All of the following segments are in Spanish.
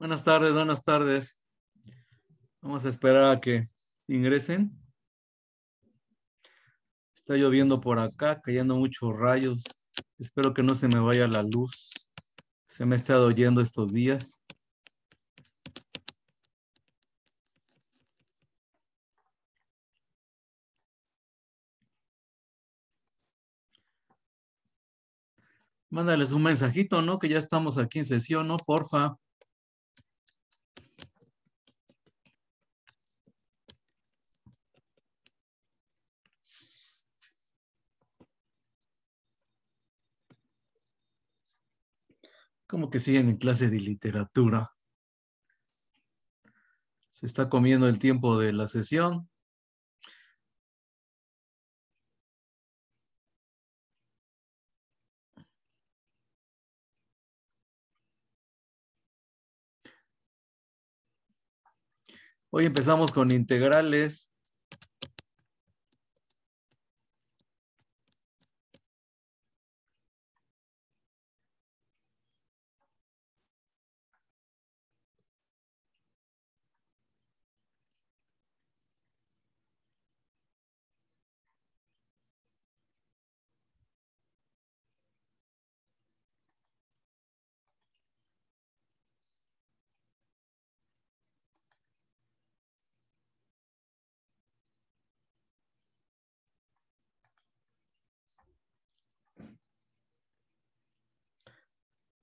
Buenas tardes, buenas tardes. Vamos a esperar a que ingresen. Está lloviendo por acá, cayendo muchos rayos. Espero que no se me vaya la luz. Se me ha estado oyendo estos días. Mándales un mensajito, ¿no? Que ya estamos aquí en sesión, ¿no? Porfa. como que siguen en clase de literatura. Se está comiendo el tiempo de la sesión. Hoy empezamos con integrales.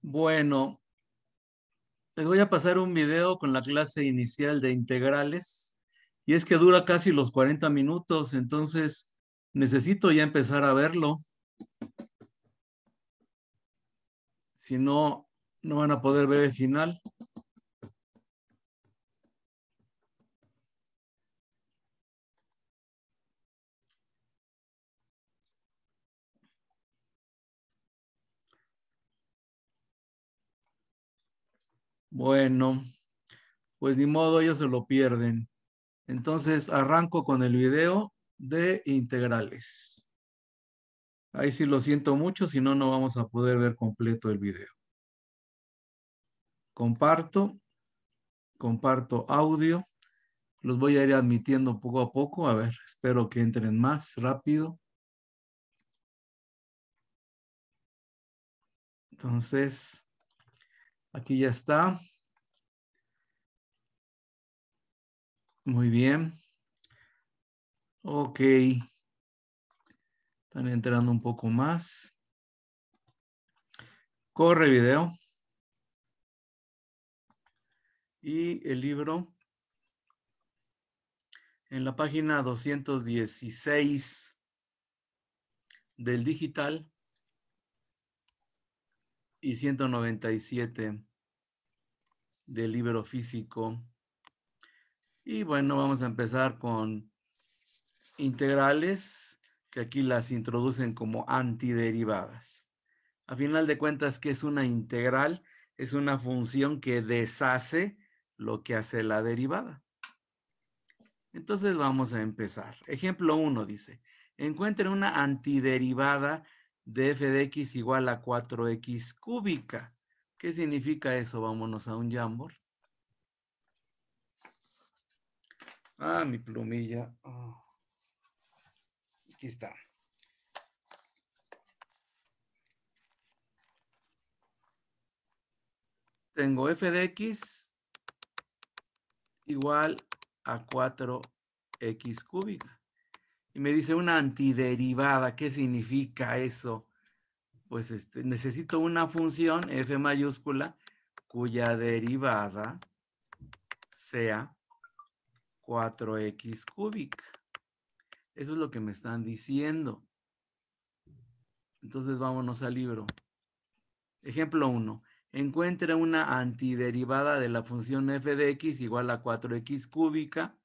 Bueno, les voy a pasar un video con la clase inicial de integrales y es que dura casi los 40 minutos, entonces necesito ya empezar a verlo. Si no, no van a poder ver el final. Bueno, pues ni modo, ellos se lo pierden. Entonces arranco con el video de integrales. Ahí sí lo siento mucho, si no, no vamos a poder ver completo el video. Comparto, comparto audio. Los voy a ir admitiendo poco a poco. A ver, espero que entren más rápido. Entonces, Aquí ya está. Muy bien. Ok. Están entrando un poco más. Corre video. Y el libro en la página 216 del digital y 197 del libro físico. Y bueno, vamos a empezar con integrales, que aquí las introducen como antiderivadas. A final de cuentas, ¿qué es una integral? Es una función que deshace lo que hace la derivada. Entonces vamos a empezar. Ejemplo 1 dice, encuentre una antiderivada de f de x igual a 4x cúbica. ¿Qué significa eso? Vámonos a un Jamboard. Ah, mi plumilla. Ah. Aquí está. Tengo f de x igual a 4x cúbica y me dice una antiderivada, ¿qué significa eso? Pues este, necesito una función f mayúscula cuya derivada sea 4x cúbica. Eso es lo que me están diciendo. Entonces vámonos al libro. Ejemplo 1. Encuentra una antiderivada de la función f de x igual a 4x cúbica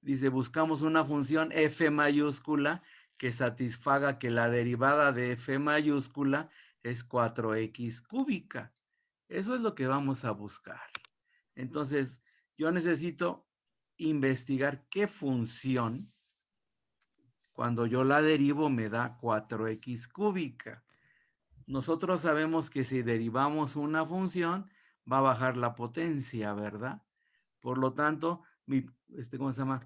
dice, buscamos una función f mayúscula que satisfaga que la derivada de f mayúscula es 4x cúbica. Eso es lo que vamos a buscar. Entonces, yo necesito investigar qué función, cuando yo la derivo, me da 4x cúbica. Nosotros sabemos que si derivamos una función, va a bajar la potencia, ¿verdad? Por lo tanto, este, ¿cómo se llama?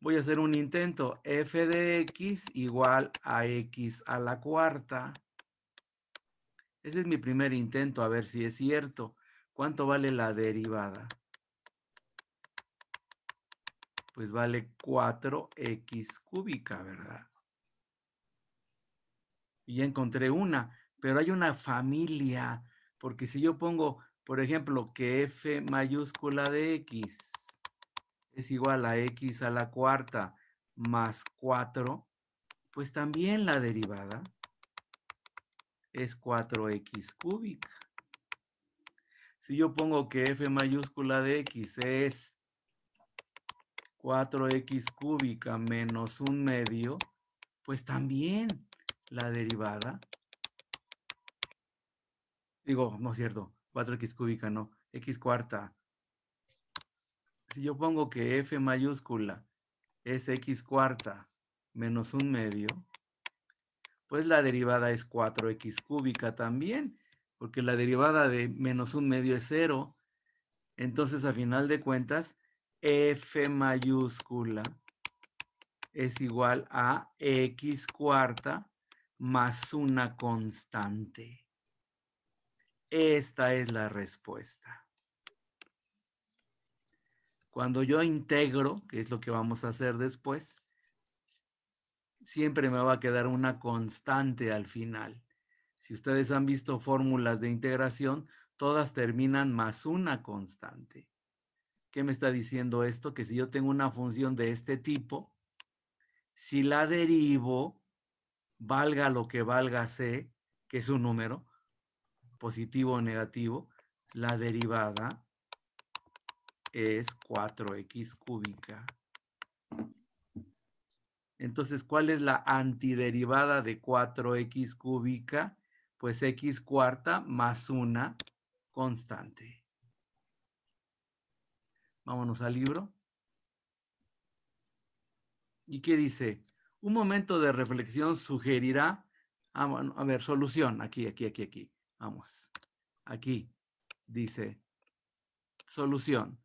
Voy a hacer un intento. f de x igual a x a la cuarta. Ese es mi primer intento, a ver si es cierto. ¿Cuánto vale la derivada? Pues vale 4x cúbica, ¿verdad? Y ya encontré una, pero hay una familia, porque si yo pongo, por ejemplo, que f mayúscula de x es igual a x a la cuarta más 4, pues también la derivada es 4x cúbica. Si yo pongo que f mayúscula de x es 4x cúbica menos un medio, pues también la derivada, digo, no es cierto, 4x cúbica no, x cuarta si yo pongo que f mayúscula es x cuarta menos un medio, pues la derivada es 4x cúbica también, porque la derivada de menos un medio es cero. Entonces, a final de cuentas, f mayúscula es igual a x cuarta más una constante. Esta es la respuesta. Cuando yo integro, que es lo que vamos a hacer después, siempre me va a quedar una constante al final. Si ustedes han visto fórmulas de integración, todas terminan más una constante. ¿Qué me está diciendo esto? Que si yo tengo una función de este tipo, si la derivo, valga lo que valga C, que es un número, positivo o negativo, la derivada es 4x cúbica. Entonces, ¿cuál es la antiderivada de 4x cúbica? Pues x cuarta más una constante. Vámonos al libro. ¿Y qué dice? Un momento de reflexión sugerirá, ah, a ver, solución, aquí, aquí, aquí, aquí. Vamos, aquí dice, solución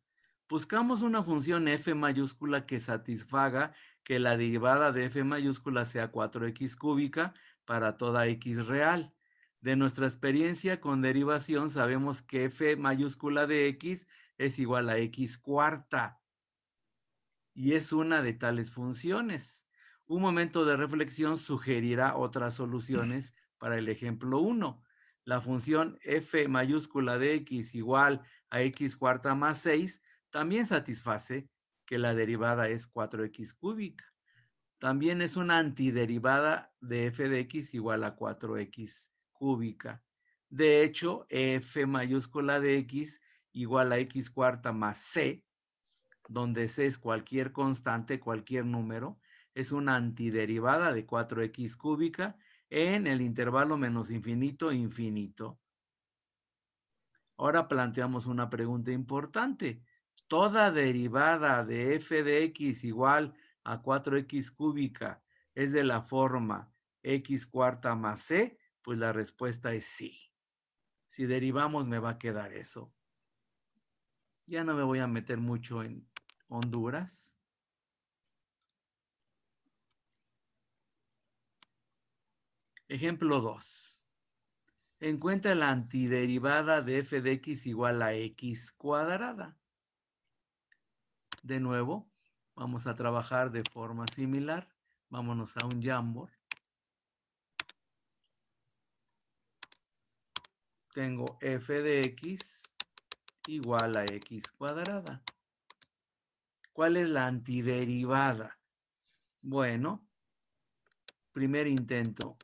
buscamos una función f mayúscula que satisfaga que la derivada de f mayúscula sea 4x cúbica para toda x real. De nuestra experiencia con derivación sabemos que f mayúscula de x es igual a x cuarta y es una de tales funciones. Un momento de reflexión sugerirá otras soluciones para el ejemplo 1. La función f mayúscula de x igual a x cuarta más 6 también satisface que la derivada es 4x cúbica. También es una antiderivada de f de x igual a 4x cúbica. De hecho, f mayúscula de x igual a x cuarta más c, donde c es cualquier constante, cualquier número, es una antiderivada de 4x cúbica en el intervalo menos infinito, infinito. Ahora planteamos una pregunta importante toda derivada de f de x igual a 4x cúbica es de la forma x cuarta más c, pues la respuesta es sí. Si derivamos me va a quedar eso. Ya no me voy a meter mucho en Honduras. Ejemplo 2. Encuentra la antiderivada de f de x igual a x cuadrada. De nuevo, vamos a trabajar de forma similar. Vámonos a un Jamboard. Tengo f de x igual a x cuadrada. ¿Cuál es la antiderivada? Bueno, primer intento,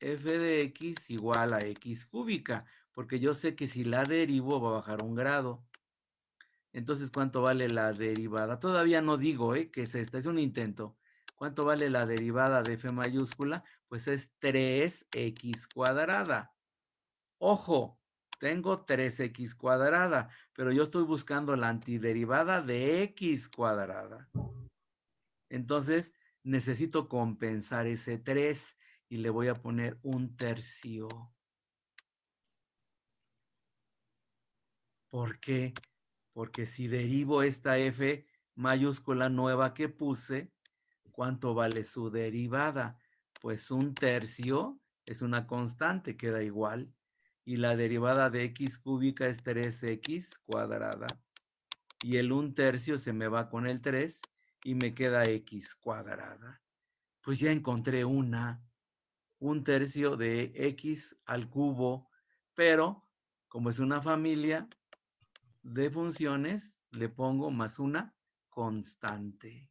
f de x igual a x cúbica, porque yo sé que si la derivo va a bajar un grado. Entonces, ¿cuánto vale la derivada? Todavía no digo ¿eh? que es esta, es un intento. ¿Cuánto vale la derivada de f mayúscula? Pues es 3x cuadrada. Ojo, tengo 3x cuadrada, pero yo estoy buscando la antiderivada de x cuadrada. Entonces, necesito compensar ese 3 y le voy a poner un tercio. ¿Por qué? porque si derivo esta f mayúscula nueva que puse, ¿cuánto vale su derivada? Pues un tercio es una constante, queda igual. Y la derivada de x cúbica es 3x cuadrada. Y el un tercio se me va con el 3 y me queda x cuadrada. Pues ya encontré una, un tercio de x al cubo, pero como es una familia, de funciones le pongo más una constante.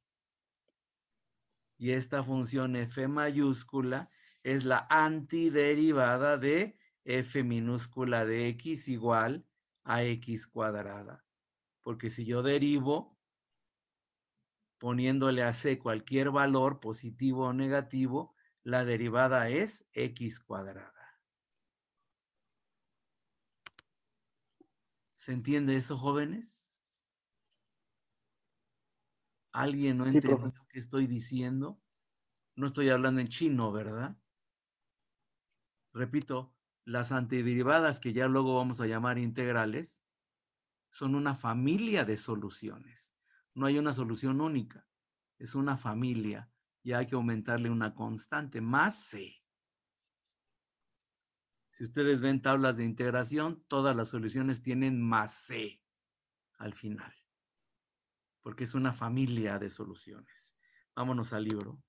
Y esta función f mayúscula es la antiderivada de f minúscula de x igual a x cuadrada. Porque si yo derivo poniéndole a c cualquier valor positivo o negativo, la derivada es x cuadrada. ¿Se entiende eso, jóvenes? ¿Alguien no entiende lo que estoy diciendo? No estoy hablando en chino, ¿verdad? Repito, las antiderivadas, que ya luego vamos a llamar integrales, son una familia de soluciones. No hay una solución única, es una familia y hay que aumentarle una constante, más C. Si ustedes ven tablas de integración, todas las soluciones tienen más C al final, porque es una familia de soluciones. Vámonos al libro.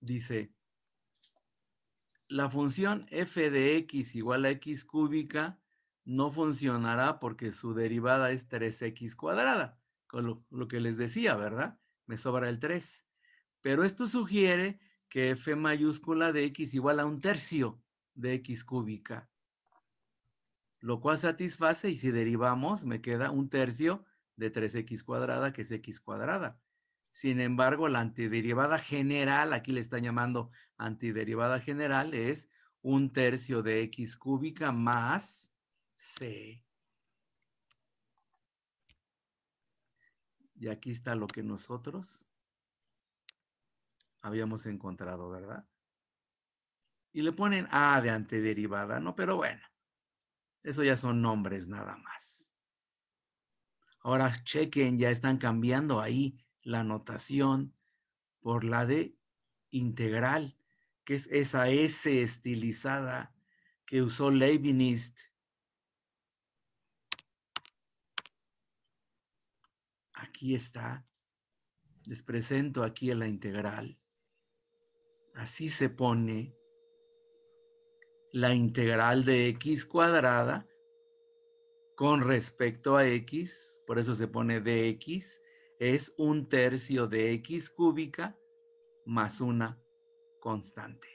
Dice, la función f de x igual a x cúbica no funcionará porque su derivada es 3x cuadrada, con lo, lo que les decía, ¿verdad? me sobra el 3. Pero esto sugiere que f mayúscula de x igual a un tercio de x cúbica, lo cual satisface y si derivamos me queda un tercio de 3x cuadrada, que es x cuadrada. Sin embargo, la antiderivada general, aquí le están llamando antiderivada general, es un tercio de x cúbica más c Y aquí está lo que nosotros habíamos encontrado, ¿verdad? Y le ponen A de antiderivada, ¿no? Pero bueno, eso ya son nombres nada más. Ahora chequen, ya están cambiando ahí la notación por la de integral, que es esa S estilizada que usó Leibniz Aquí está. Les presento aquí la integral. Así se pone la integral de x cuadrada con respecto a x, por eso se pone dx, es un tercio de x cúbica más una constante.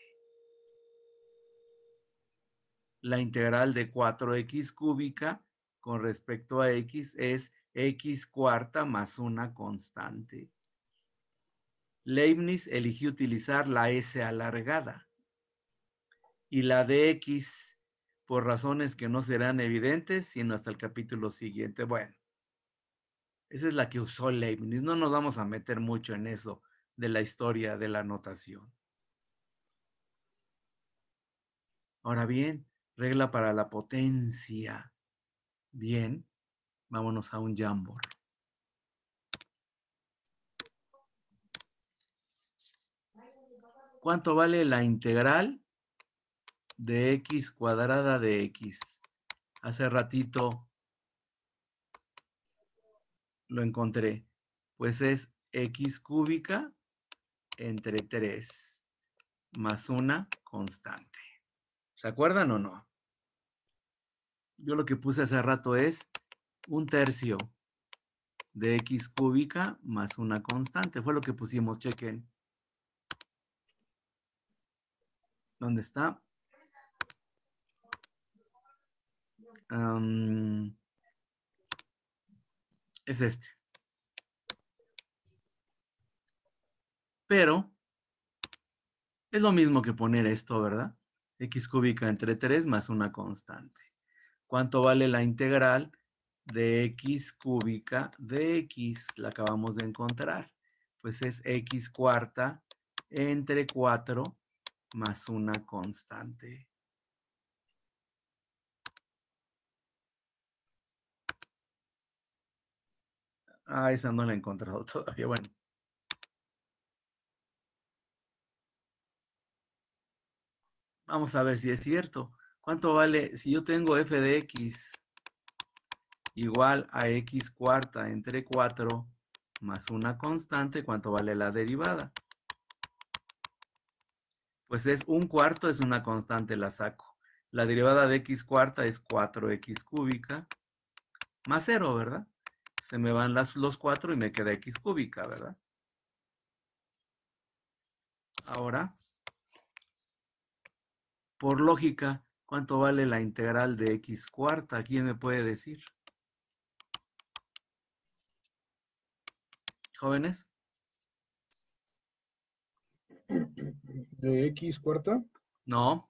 La integral de 4x cúbica con respecto a x es x cuarta más una constante. Leibniz eligió utilizar la S alargada y la de X por razones que no serán evidentes sino hasta el capítulo siguiente. Bueno, esa es la que usó Leibniz. No nos vamos a meter mucho en eso de la historia de la notación. Ahora bien, regla para la potencia. Bien, Vámonos a un jambor. ¿Cuánto vale la integral de x cuadrada de x? Hace ratito lo encontré. Pues es x cúbica entre 3 más una constante. ¿Se acuerdan o no? Yo lo que puse hace rato es un tercio de x cúbica más una constante. Fue lo que pusimos, chequen. ¿Dónde está? es este. Pero es lo mismo que poner esto, ¿verdad? x cúbica entre 3 más una constante. ¿Cuánto vale la integral de x cúbica de x, la acabamos de encontrar. Pues es x cuarta entre 4 más una constante. Ah, esa no la he encontrado todavía. Bueno. Vamos a ver si es cierto. ¿Cuánto vale? Si yo tengo f de x igual a x cuarta entre 4 más una constante, ¿cuánto vale la derivada? Pues es un cuarto, es una constante, la saco. La derivada de x cuarta es 4x cúbica más 0, ¿verdad? Se me van los 4 y me queda x cúbica, ¿verdad? Ahora, por lógica, ¿cuánto vale la integral de x cuarta? ¿Quién me puede decir? jóvenes? ¿De X cuarta? No.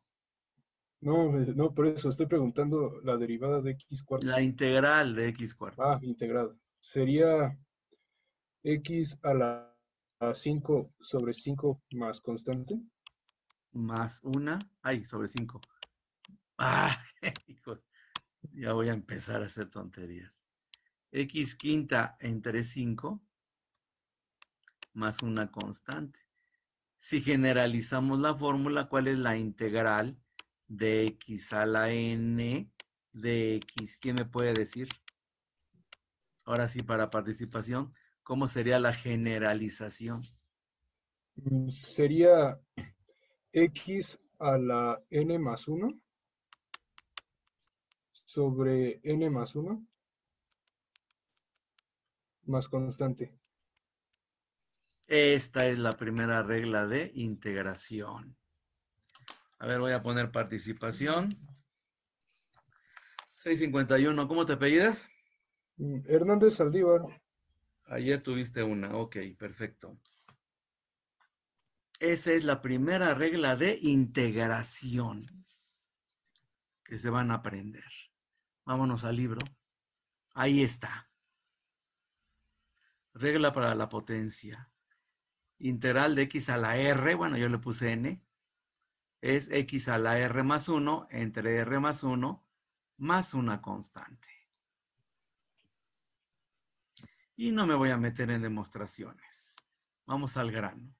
No, eh, no, por eso estoy preguntando la derivada de X cuarta. La integral de X cuarta. Ah, integrada Sería X a la 5 sobre 5 más constante. Más una Ay, sobre 5. Ah, hijos. Ya voy a empezar a hacer tonterías. X quinta entre 5 más una constante. Si generalizamos la fórmula, ¿cuál es la integral de x a la n de x? ¿Quién me puede decir? Ahora sí, para participación, ¿cómo sería la generalización? Mm, sería x a la n más 1 sobre n más 1 más constante. Esta es la primera regla de integración. A ver, voy a poner participación. 651, ¿cómo te apellidas? Mm, Hernández Saldívar. Ayer tuviste una, ok, perfecto. Esa es la primera regla de integración que se van a aprender. Vámonos al libro. Ahí está. Regla para la potencia integral de x a la r, bueno, yo le puse n, es x a la r más 1 entre r más 1 más una constante. Y no me voy a meter en demostraciones. Vamos al grano.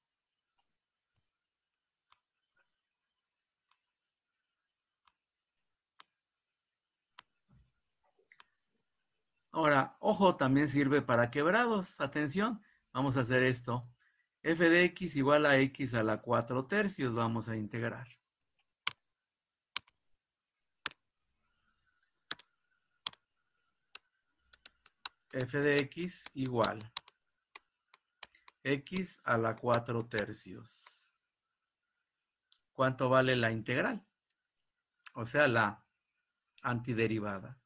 Ahora, ojo, también sirve para quebrados. Atención, vamos a hacer esto f de x igual a x a la 4 tercios vamos a integrar. f de x igual x a la 4 tercios. ¿Cuánto vale la integral? O sea, la antiderivada.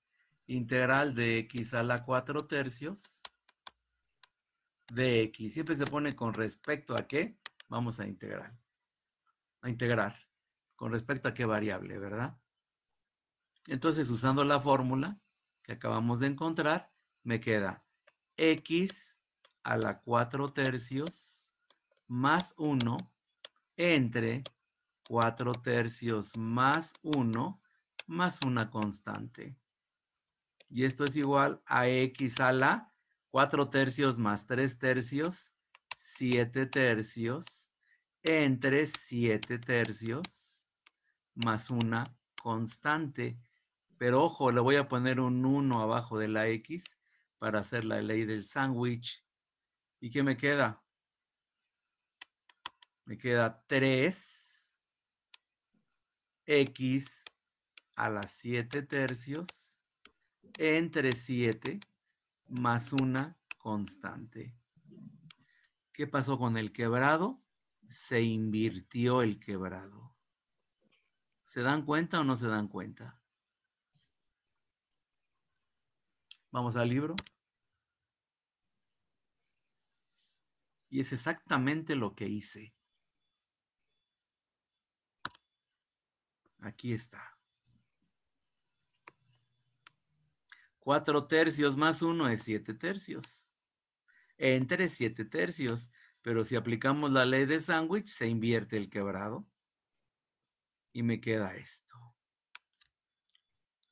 Integral de x a la 4 tercios de x. Siempre se pone con respecto a qué vamos a integrar. A integrar. Con respecto a qué variable, ¿verdad? Entonces, usando la fórmula que acabamos de encontrar, me queda x a la 4 tercios más 1 entre 4 tercios más 1 más una constante. Y esto es igual a x a la 4 tercios más 3 tercios, 7 tercios, entre 7 tercios, más una constante. Pero ojo, le voy a poner un 1 abajo de la X para hacer la ley del sándwich. ¿Y qué me queda? Me queda 3 X a las 7 tercios entre 7 más una constante. ¿Qué pasó con el quebrado? Se invirtió el quebrado. ¿Se dan cuenta o no se dan cuenta? Vamos al libro. Y es exactamente lo que hice. Aquí está. 4 tercios más 1 es 7 tercios. Entre 7 tercios. Pero si aplicamos la ley de sándwich, se invierte el quebrado. Y me queda esto.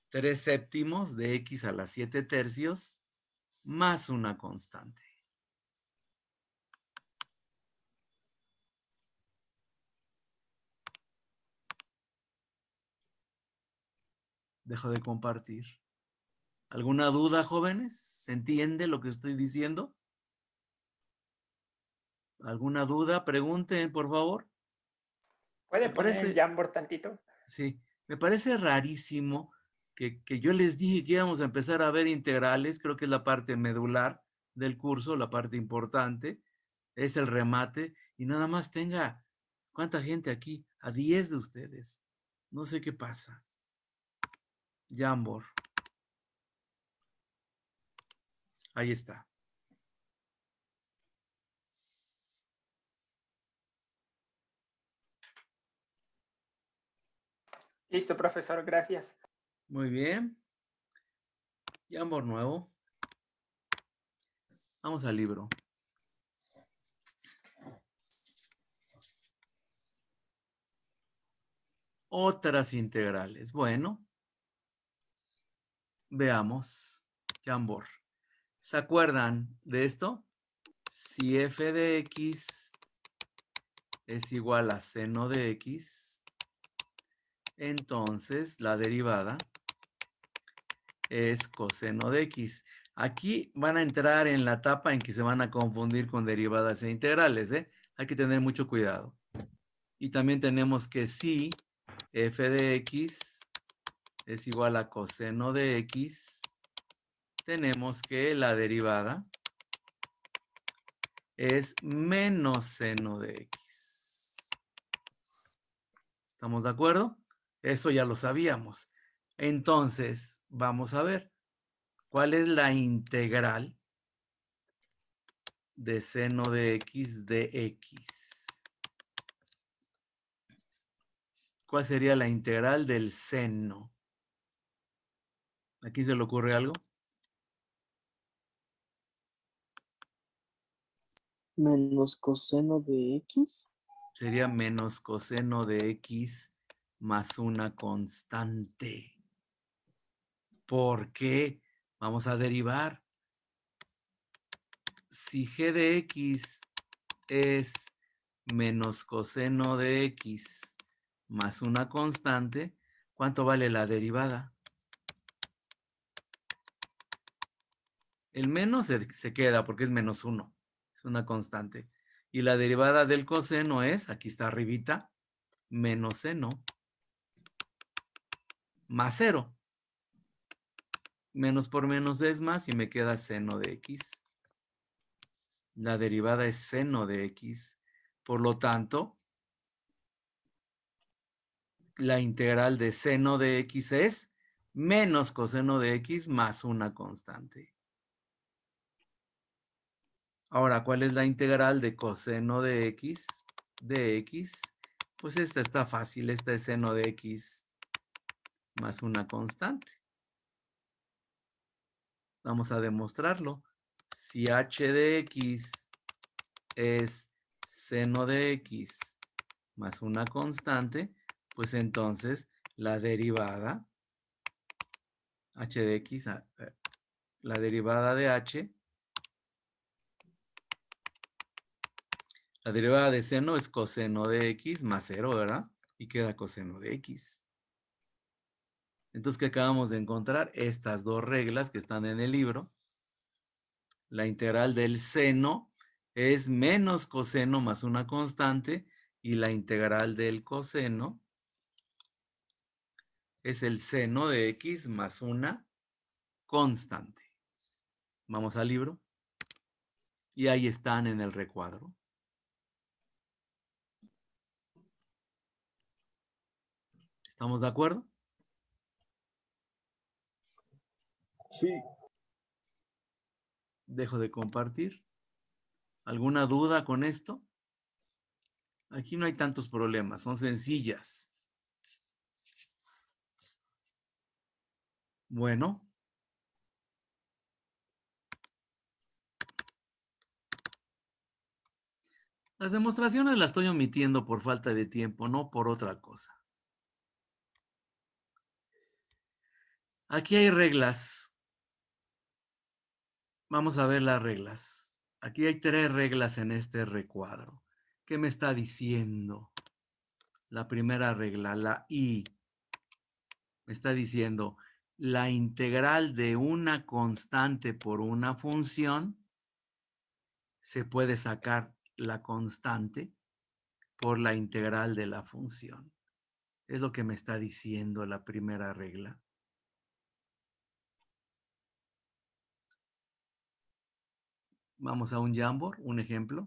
3 séptimos de x a la 7 tercios más una constante. Dejo de compartir. ¿Alguna duda, jóvenes? ¿Se entiende lo que estoy diciendo? ¿Alguna duda? Pregunten, por favor. ¿Puede poner el Jamboard tantito? Sí, me parece rarísimo que, que, yo les dije que íbamos a empezar a ver integrales, creo que es la parte medular del curso, la parte importante, es el remate, y nada más tenga, ¿cuánta gente aquí? A 10 de ustedes. No sé qué pasa. Jamboard. Ahí está. Listo, profesor, gracias. Muy bien. Y nuevo. Vamos al libro. Otras integrales. Bueno, veamos. Jambor. ¿Se acuerdan de esto? Si f de x es igual a seno de x, entonces la derivada es coseno de x. Aquí van a entrar en la etapa en que se van a confundir con derivadas e integrales. ¿eh? Hay que tener mucho cuidado. Y también tenemos que si f de x es igual a coseno de x, tenemos que la derivada es menos seno de x. ¿Estamos de acuerdo? Eso ya lo sabíamos. Entonces, vamos a ver cuál es la integral de seno de x de x. ¿Cuál sería la integral del seno? ¿Aquí se le ocurre algo? menos coseno de x. Sería menos coseno de x más una constante. ¿Por qué? Vamos a derivar. Si g de x es menos coseno de x más una constante, ¿cuánto vale la derivada? El menos se, queda porque es menos 1 una constante. Y la derivada del coseno es, aquí está arribita, menos seno más 0. Menos por menos es más y me queda seno de x. La derivada es seno de x. Por lo tanto, la integral de seno de x es menos coseno de x más una constante. Ahora, ¿cuál es la integral de coseno de x de x? Pues esta está fácil, esta es seno de x más una constante. Vamos a demostrarlo. Si h de x es seno de x más una constante, pues entonces la derivada h de x, ah, eh, la derivada de h La derivada de seno es coseno de x más 0, ¿verdad? Y queda coseno de x. Entonces, ¿qué acabamos de encontrar? Estas dos reglas que están en el libro. La integral del seno es menos coseno más una constante y la integral del coseno es el seno de x más una constante. Vamos al libro. Y ahí están en el recuadro. ¿Estamos de acuerdo? Sí. Dejo de compartir. ¿Alguna duda con esto? Aquí no hay tantos problemas, son sencillas. Bueno. Las demostraciones las estoy omitiendo por falta de tiempo, no por otra cosa. Aquí hay reglas. Vamos a ver las reglas. Aquí hay tres reglas en este recuadro. ¿Qué me está diciendo? La primera regla, la I, me está diciendo la integral de una constante por una función, se puede sacar la constante por la integral de la función. Es lo que me está diciendo la primera regla. Vamos a un Jamboard, un ejemplo.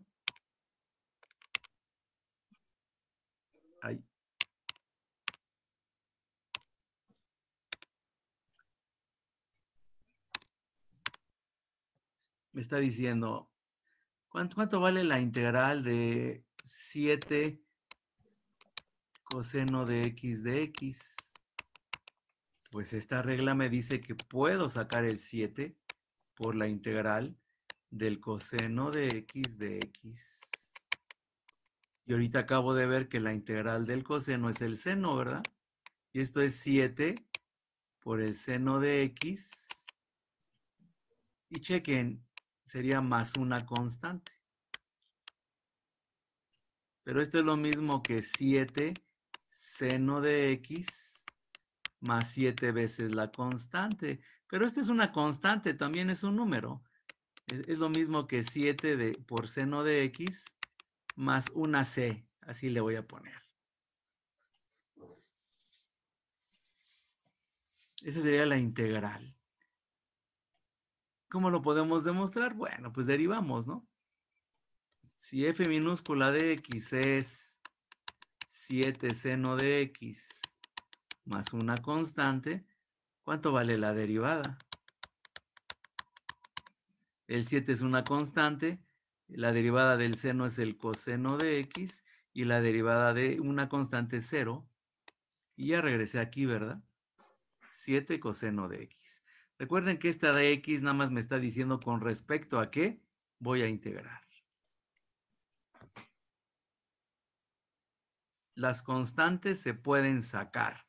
Ahí. Me está diciendo, ¿cuánto, ¿cuánto vale la integral de 7 coseno de x de x? Pues esta regla me dice que puedo sacar el 7 por la integral del coseno de x de x. Y ahorita acabo de ver que la integral del coseno es el seno, ¿verdad? Y esto es 7 por el seno de x. Y chequen, sería más una constante. Pero esto es lo mismo que 7 seno de x más 7 veces la constante. Pero esta es una constante, también es un número. Es, lo mismo que 7 de, por seno de x más una c. Así le voy a poner. Esa sería la integral. ¿Cómo lo podemos demostrar? Bueno, pues derivamos, ¿no? Si f minúscula de x es 7 seno de x más una constante, ¿cuánto vale la derivada? el 7 es una constante, la derivada del seno es el coseno de x y la derivada de una constante es 0. Y ya regresé aquí, ¿verdad? 7 coseno de x. Recuerden que esta de x nada más me está diciendo con respecto a qué voy a integrar. Las constantes se pueden sacar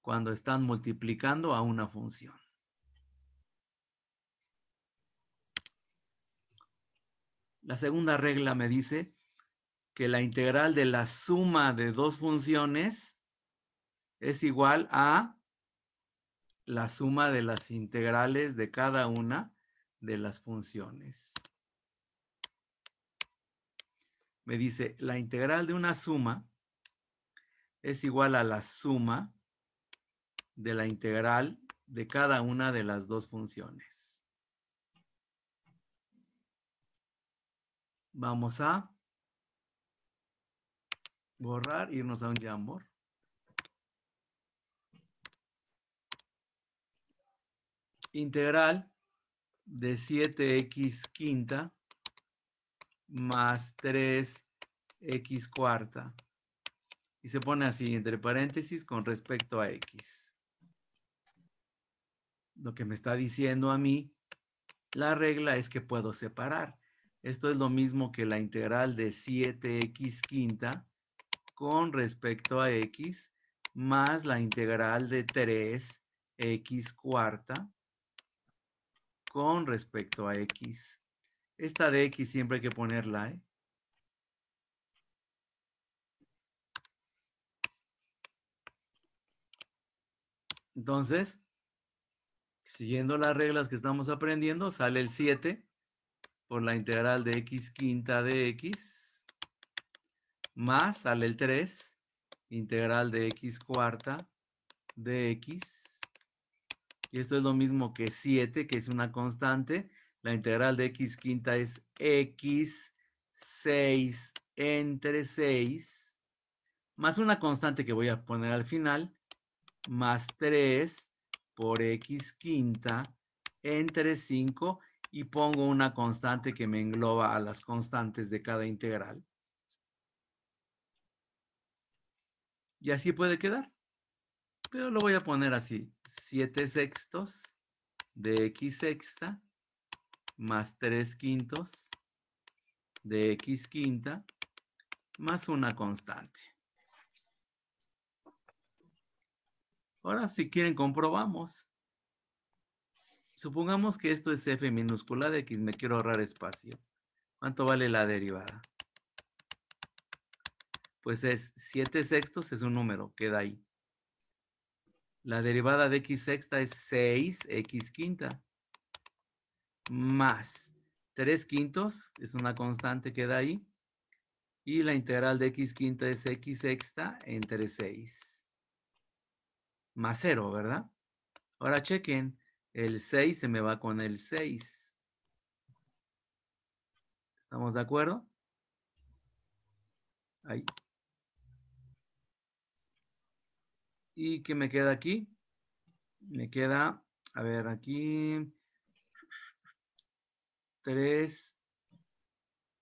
cuando están multiplicando a una función. La segunda regla me dice que la integral de la suma de dos funciones es igual a la suma de las integrales de cada una de las funciones. Me dice, la integral de una suma es igual a la suma de la integral de cada una de las dos funciones. Vamos a borrar, irnos a un Jamboard. Integral de 7x quinta más 3x cuarta. Y se pone así, entre paréntesis, con respecto a x. Lo que me está diciendo a mí, la regla es que puedo separar. Esto es lo mismo que la integral de 7x quinta con respecto a x más la integral de 3x cuarta con respecto a x. Esta de x siempre hay que ponerla, ¿eh? Entonces, siguiendo las reglas que estamos aprendiendo, sale el 7 por la integral de x quinta de x más, sale el 3, integral de x cuarta de x. Y esto es lo mismo que 7, que es una constante. La integral de x quinta es x 6 entre 6, más una constante que voy a poner al final, más 3 por x quinta entre 5 y pongo una constante que me engloba a las constantes de cada integral. Y así puede quedar. Pero lo voy a poner así. 7 sextos de x sexta más 3 quintos de x quinta más una constante. Ahora, si quieren, comprobamos. Supongamos que esto es f minúscula de x, me quiero ahorrar espacio. ¿Cuánto vale la derivada? Pues es 7 sextos, es un número, queda ahí. La derivada de x sexta es 6x quinta. Más 3 quintos, es una constante, queda ahí. Y la integral de x quinta es x sexta entre 6. Más 0, ¿verdad? Ahora chequen. El 6 se me va con el 6. ¿Estamos de acuerdo? Ahí. ¿Y qué me queda aquí? Me queda, a ver, aquí 3,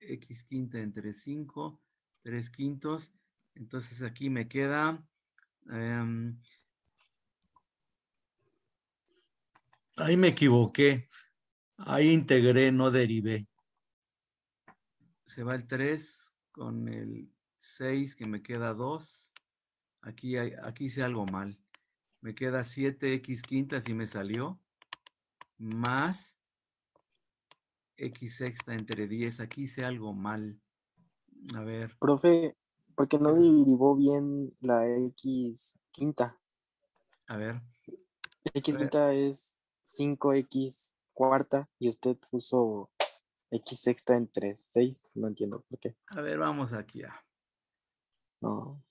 x quinta entre 5, 3 quintos. Entonces aquí me queda em, Ahí me equivoqué. Ahí integré, no derivé. Se va el 3 con el 6 que me queda 2. Aquí, aquí hice algo mal. Me queda 7x quinta y me salió. Más x sexta entre 10. Aquí hice algo mal. A ver. Profe, ¿por qué no derivó bien la x quinta. A ver. X quinta es 5x cuarta y usted puso x sexta entre 6. No entiendo por qué. A ver, vamos aquí a.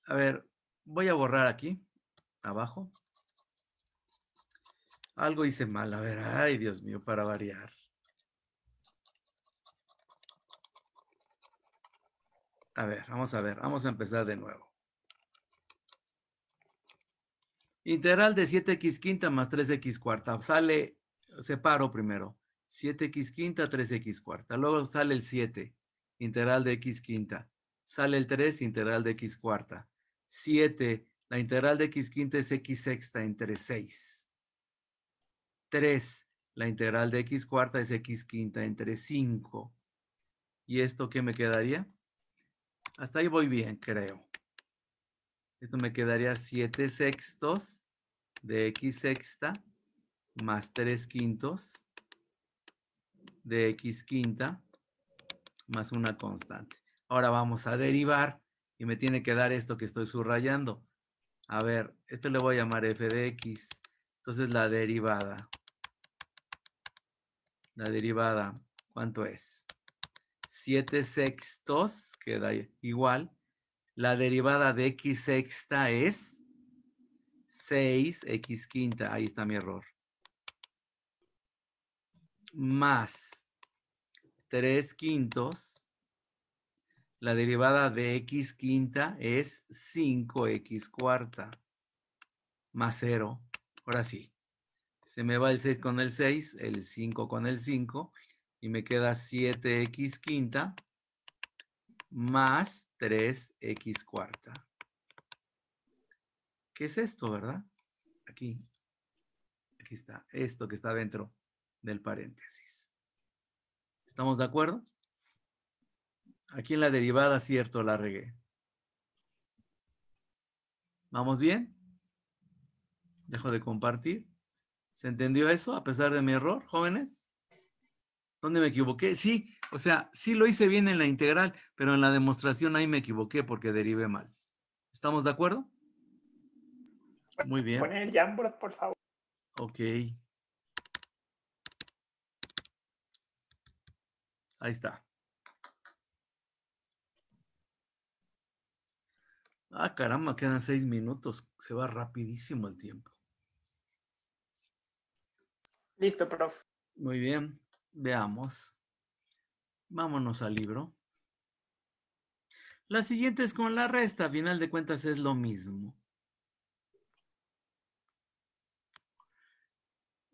A ver, voy a borrar aquí, abajo. Algo hice mal, a ver, ay Dios mío, para variar. A ver, vamos a ver, vamos a empezar de nuevo. Integral de 7x quinta más 3x cuarta. Sale, separo primero. 7x quinta, 3x cuarta. Luego sale el 7, integral de x quinta. Sale el 3, integral de x cuarta. 7, la integral de x quinta es x sexta entre 6. 3, la integral de x cuarta es x quinta entre 5. ¿Y esto qué me quedaría? Hasta ahí voy bien, creo. Esto me quedaría 7 sextos de x sexta más 3 quintos de x quinta más una constante. Ahora vamos a derivar y me tiene que dar esto que estoy subrayando. A ver, esto le voy a llamar f de x. Entonces la derivada. La derivada, ¿cuánto es? 7 sextos, queda igual la derivada de x sexta es 6x quinta. Ahí está mi error. Más 3 quintos. La derivada de x quinta es 5x cuarta. Más 0. Ahora sí. Se me va el 6 con el 6, el 5 con el 5 y me queda 7x quinta más 3x cuarta. ¿Qué es esto, verdad? Aquí. Aquí está. Esto que está dentro del paréntesis. ¿Estamos de acuerdo? Aquí en la derivada, cierto, la regué. ¿Vamos bien? Dejo de compartir. ¿Se entendió eso a pesar de mi error, jóvenes? ¿Dónde me equivoqué? Sí, o sea, sí lo hice bien en la integral, pero en la demostración ahí me equivoqué porque derivé mal. ¿Estamos de acuerdo? Muy bien. Pon el Jamboard, por favor. Ok. Ahí está. Ah, caramba, quedan seis minutos. Se va rapidísimo el tiempo. Listo, prof. Muy bien. Veamos. Vámonos al libro. La siguiente es con la resta. A final de cuentas es lo mismo.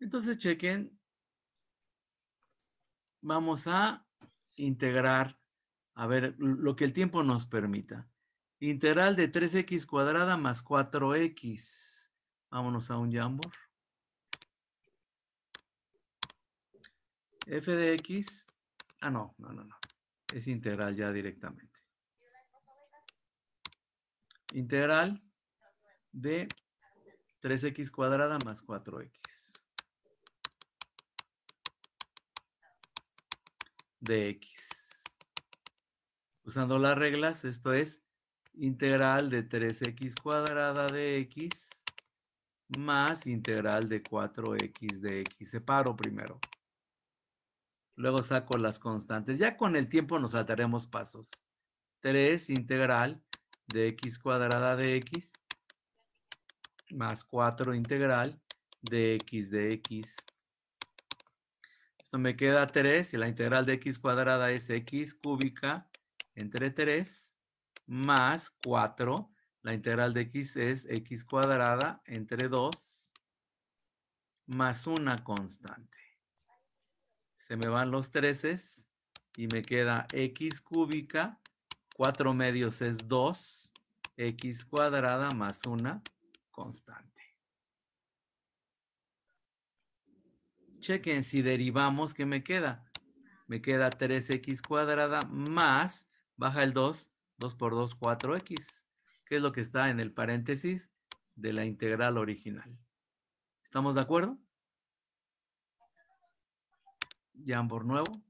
Entonces chequen. Vamos a integrar. A ver, lo que el tiempo nos permita. Integral de 3x cuadrada más 4x. Vámonos a un jambor. f de x, ah, no, no, no, no, es integral ya directamente. Integral de 3x cuadrada más 4x. De x. Usando las reglas, esto es integral de 3x cuadrada de x más integral de 4x de x. Separo primero. Luego saco las constantes. Ya con el tiempo nos saltaremos pasos. 3 integral de x cuadrada de x más 4 integral de x de x. Esto me queda 3 y la integral de x cuadrada es x cúbica entre 3 más 4. La integral de x es x cuadrada entre 2 más una constante se me van los 13 y me queda x cúbica, 4 medios es 2, x cuadrada más una constante. Chequen si derivamos, ¿qué me queda? Me queda 3x cuadrada más, baja el 2, 2 por 2, 4x, que es lo que está en el paréntesis de la integral original. ¿Estamos de acuerdo? Jambor nuevo.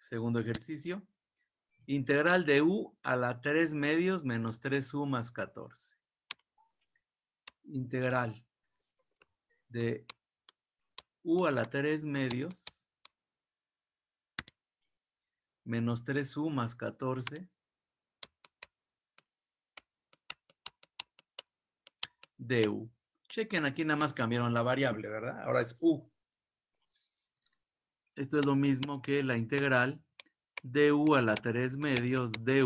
Segundo ejercicio. Integral de u a la 3 medios menos 3u más 14. Integral de u a la 3 medios menos 3u más 14 u. Chequen, aquí nada más cambiaron la variable, ¿verdad? Ahora es u. Esto es lo mismo que la integral de u a la 3 medios de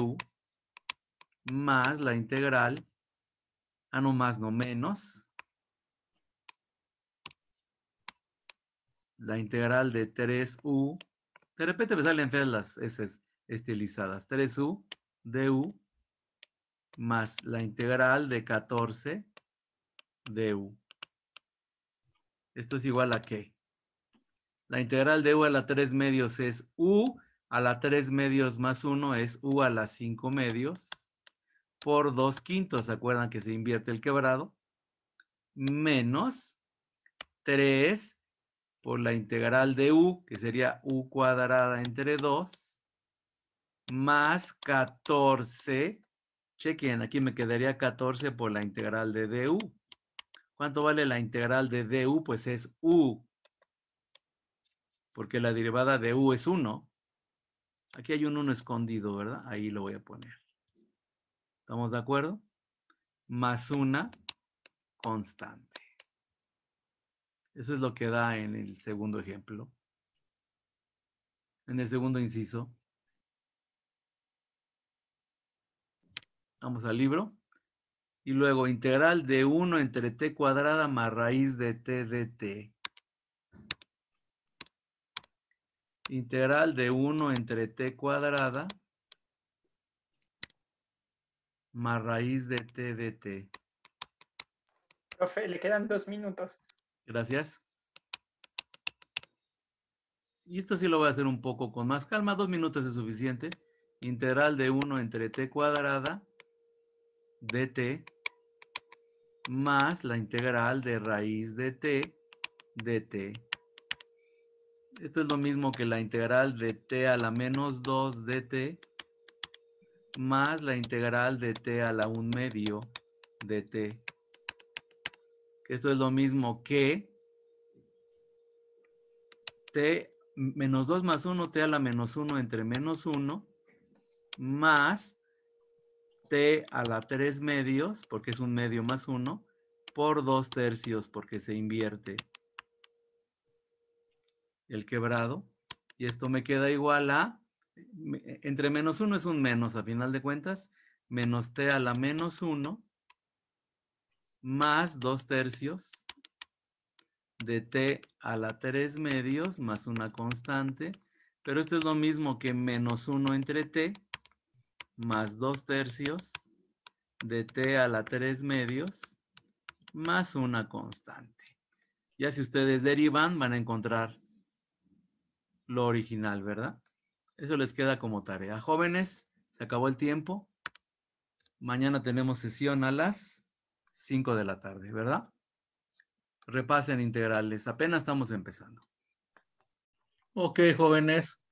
más la integral, a ah, no más, no menos, la integral de 3u, de repente me salen feas las S estilizadas, 3u du más la integral de 14 du. Esto es igual a qué? la integral de u a la 3 medios es u a la 3 medios más 1 es u a la 5 medios por 2 quintos. acuerdan que se invierte el quebrado? Menos 3 por la integral de u, que sería u cuadrada entre 2, más 14. Chequen, aquí me quedaría 14 por la integral de du. ¿Cuánto vale la integral de du? Pues es u porque la derivada de u es 1. Aquí hay un 1 escondido, ¿verdad? Ahí lo voy a poner. ¿Estamos de acuerdo? Más una constante. Eso es lo que da en el segundo ejemplo. En el segundo inciso. Vamos al libro. Y luego integral de 1 entre t cuadrada más raíz de t de t Integral de 1 entre t cuadrada más raíz de t de t. Profe, le quedan dos minutos. Gracias. Y esto sí lo voy a hacer un poco con más calma. Dos minutos es suficiente. Integral de 1 entre t cuadrada t más la integral de raíz de t de t. Esto es lo mismo que la integral de t a la menos 2 dt más la integral de t a la 1 medio dt. Esto es lo mismo que t menos 2 más 1 t a la menos 1 entre menos 1 más t a la 3 medios, porque es un medio más 1, por 2 tercios, porque se invierte el quebrado, y esto me queda igual a, e, entre menos 1 es un menos a final de cuentas, menos t a la menos 1 más 2 tercios de t a la 3 medios más una constante, pero esto es lo mismo que menos 1 entre t más 2 tercios de t a la 3 medios más una constante. Ya si ustedes derivan van a encontrar lo original, ¿verdad? Eso les queda como tarea. Jóvenes, se acabó el tiempo. Mañana tenemos sesión a las 5 de la tarde, ¿verdad? Repasen integrales, apenas estamos empezando. Ok, jóvenes.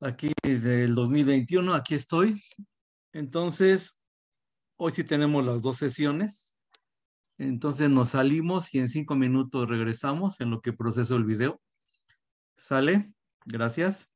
Aquí desde el 2021, aquí estoy. Entonces, hoy sí tenemos las dos sesiones. Entonces nos salimos y en cinco minutos regresamos en lo que proceso el video. ¿Sale? Gracias.